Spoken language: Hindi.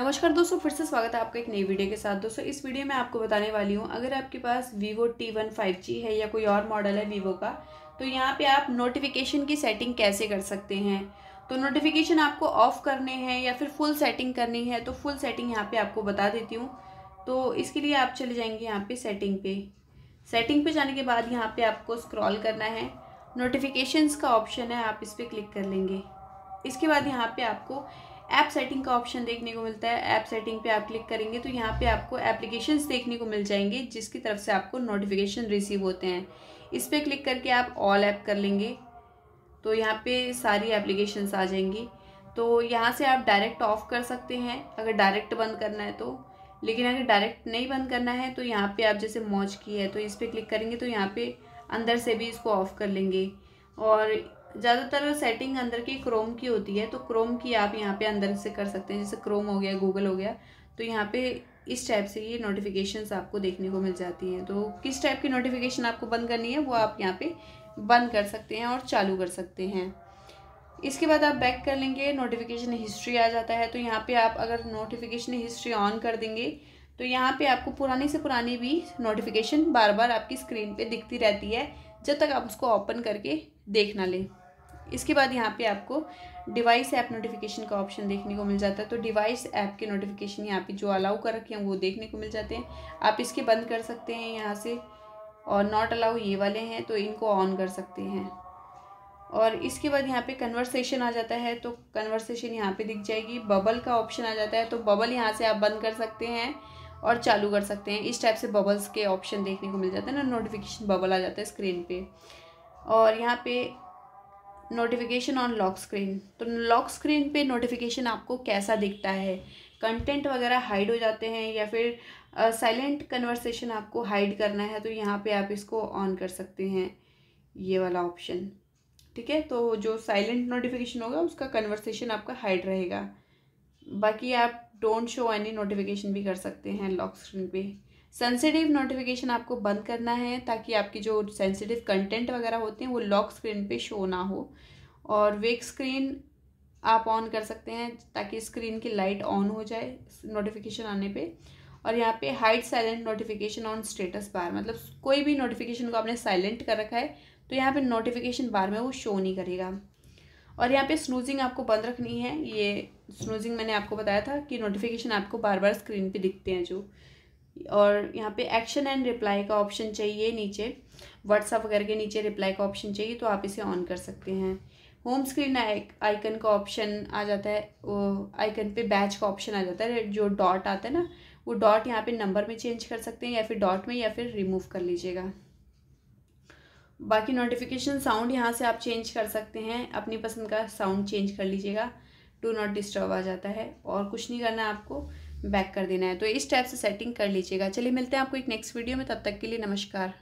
नमस्कार दोस्तों फिर से स्वागत है आपका एक नई वीडियो के साथ दोस्तों इस वीडियो में आपको बताने वाली हूँ अगर आपके पास Vivo T one five G है या कोई और मॉडल है वीवो का तो यहाँ पे आप नोटिफिकेशन की सेटिंग कैसे कर सकते हैं तो नोटिफिकेशन आपको ऑफ़ करने हैं या फिर फुल सेटिंग करनी है तो फुल सेटिंग यहाँ पर आपको बता देती हूँ तो इसके लिए आप चले जाएंगे यहाँ पर सेटिंग पे सेटिंग पे जाने के बाद यहाँ पर आपको स्क्रॉल करना है नोटिफिकेशन का ऑप्शन है आप इस पर क्लिक कर लेंगे इसके बाद यहाँ पे आपको ऐप सेटिंग का ऑप्शन देखने को मिलता है ऐप सेटिंग पे आप क्लिक करेंगे तो यहाँ पे आपको एप्लीकेशंस देखने को मिल जाएंगे जिसकी तरफ से आपको नोटिफिकेशन रिसीव होते हैं इस पर क्लिक करके आप ऑल ऐप कर लेंगे तो यहाँ पे सारी एप्लीकेशंस आ जाएंगी तो यहाँ से आप डायरेक्ट ऑफ कर सकते हैं अगर डायरेक्ट बंद करना है तो लेकिन अगर डायरेक्ट नहीं बंद करना है तो यहाँ पर आप जैसे मौज की है तो इस पर क्लिक करेंगे तो यहाँ पर अंदर से भी इसको ऑफ कर लेंगे और ज़्यादातर सेटिंग अंदर की क्रोम की होती है तो क्रोम की आप यहाँ पे अंदर से कर सकते हैं जैसे क्रोम हो गया गूगल हो गया तो यहाँ पे इस टाइप से ये नोटिफिकेशन आपको देखने को मिल जाती हैं तो किस टाइप की नोटिफिकेशन आपको बंद करनी है वो आप यहाँ पे बंद कर सकते हैं और चालू कर सकते हैं इसके बाद आप बैक कर लेंगे नोटिफिकेशन हिस्ट्री आ जाता है तो यहाँ पे आप अगर नोटिफिकेशन हिस्ट्री ऑन कर देंगे तो यहाँ पे आपको पुरानी से पुरानी भी नोटिफिकेशन बार बार आपकी स्क्रीन पे दिखती रहती है जब तक आप उसको ओपन करके देख ना लें इसके बाद यहाँ पे आपको डिवाइस ऐप नोटिफिकेशन का ऑप्शन देखने को मिल जाता है तो डिवाइस ऐप के नोटिफिकेशन यहाँ पे जो अलाउ कर रखे हैं वो देखने को मिल जाते हैं आप इसके बंद कर सकते हैं यहाँ से और नॉट अलाउ ये वाले हैं तो इनको ऑन कर सकते हैं और इसके बाद यहाँ पे कन्वर्सेशन आ जाता है तो कन्वर्सेशन यहाँ पे दिख जाएगी बबल का ऑप्शन आ जाता है तो बबल यहाँ से आप बंद कर सकते हैं और चालू कर सकते हैं इस टाइप से बबल्स के ऑप्शन देखने को मिल जाता है ना नोटिफिकेशन बबल आ जाता है स्क्रीन पे और यहाँ पे नोटिफिकेशन ऑन लॉक स्क्रीन तो लॉक स्क्रीन पे नोटिफिकेशन आपको कैसा दिखता है कंटेंट वगैरह हाइड हो जाते हैं या फिर साइलेंट uh, कन्वर्सेशन आपको हाइड करना है तो यहाँ पे आप इसको ऑन कर सकते हैं ये वाला ऑप्शन ठीक है तो जो साइलेंट नोटिफिकेशन होगा उसका कन्वर्सेशन आपका हाइड रहेगा बाकी आप डोंट शो एनी नोटिफिकेशन भी कर सकते हैं लॉक स्क्रीन पर सेंसिटिव नोटिफिकेशन आपको बंद करना है ताकि आपकी जो सेंसिटिव कंटेंट वगैरह होते हैं वो लॉक स्क्रीन पे शो ना हो और वेक स्क्रीन आप ऑन कर सकते हैं ताकि स्क्रीन की लाइट ऑन हो जाए नोटिफिकेशन आने पे और यहाँ पे hide silent notification on status bar मतलब कोई भी नोटिफिकेशन को आपने साइलेंट कर रखा है तो यहाँ पे नोटिफिकेशन बार में वो शो नहीं करेगा और यहाँ पे स्नूजिंग आपको बंद रखनी है ये स्नूजिंग मैंने आपको बताया था कि नोटिफिकेशन आपको बार बार स्क्रीन पे दिखते हैं जो और यहाँ पे एक्शन एंड रिप्लाई का ऑप्शन चाहिए नीचे व्हाट्सअप वगैरह के नीचे रिप्लाई का ऑप्शन चाहिए तो आप इसे ऑन कर सकते हैं होम स्क्रीन आइकन का ऑप्शन आ जाता है वो आइकन पे बैच का ऑप्शन आ जाता है जो डॉट आता है ना वो डॉट यहाँ पे नंबर में चेंज कर सकते हैं या फिर डॉट में या फिर रिमूव कर लीजिएगा बाकी नोटिफिकेशन साउंड यहाँ से आप चेंज कर सकते हैं अपनी पसंद का साउंड चेंज कर लीजिएगा डू नॉट डिस्टर्ब आ जाता है और कुछ नहीं करना आपको बैक कर देना है तो इस टाइप से सेटिंग कर लीजिएगा चलिए मिलते हैं आपको एक नेक्स्ट वीडियो में तब तक के लिए नमस्कार